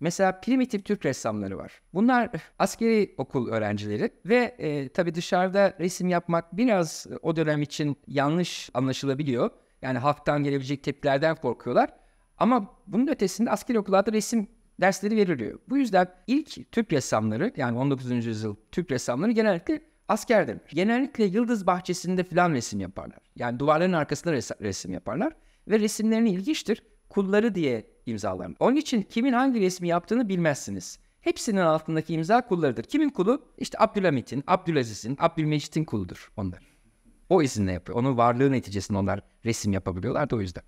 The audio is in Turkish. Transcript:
Mesela primitif Türk ressamları var. Bunlar eh, askeri okul öğrencileri ve e, tabii dışarıda resim yapmak biraz eh, o dönem için yanlış anlaşılabiliyor. Yani halktan gelebilecek tepkilerden korkuyorlar. Ama bunun ötesinde askeri okullarda resim dersleri veriliyor. Bu yüzden ilk Türk ressamları yani 19. yüzyıl Türk ressamları genellikle askerdir. Genellikle yıldız bahçesinde filan resim yaparlar. Yani duvarların arkasında resim yaparlar ve resimlerini ilginçtir kulları diye imzalarım. Onun için kimin hangi resmi yaptığını bilmezsiniz. Hepsinin altındaki imza kullarıdır. Kimin kulu? İşte Abdülhamit'in, Abdülaziz'in, Abdülmecit'in kuludur onlar. O izinle yapıyor. Onun varlığı neticesinde onlar resim yapabiliyorlar da o yüzden.